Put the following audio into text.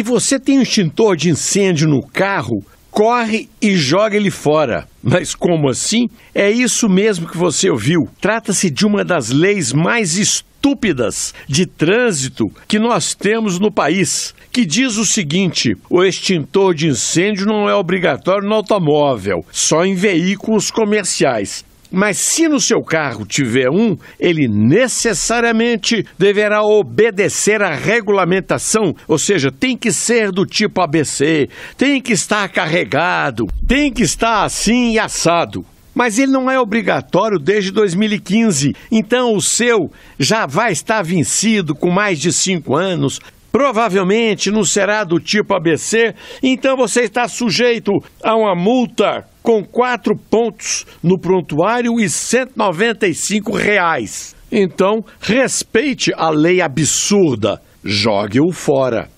Se você tem um extintor de incêndio no carro, corre e joga ele fora. Mas como assim? É isso mesmo que você ouviu. Trata-se de uma das leis mais estúpidas de trânsito que nós temos no país, que diz o seguinte: o extintor de incêndio não é obrigatório no automóvel, só em veículos comerciais. Mas se no seu carro tiver um, ele necessariamente deverá obedecer à regulamentação, ou seja, tem que ser do tipo ABC, tem que estar carregado, tem que estar assim e assado mas ele não é obrigatório desde 2015. Então o seu já vai estar vencido com mais de cinco anos, provavelmente não será do tipo ABC, então você está sujeito a uma multa com quatro pontos no prontuário e R$ 195. Reais. Então, respeite a lei absurda, jogue-o fora.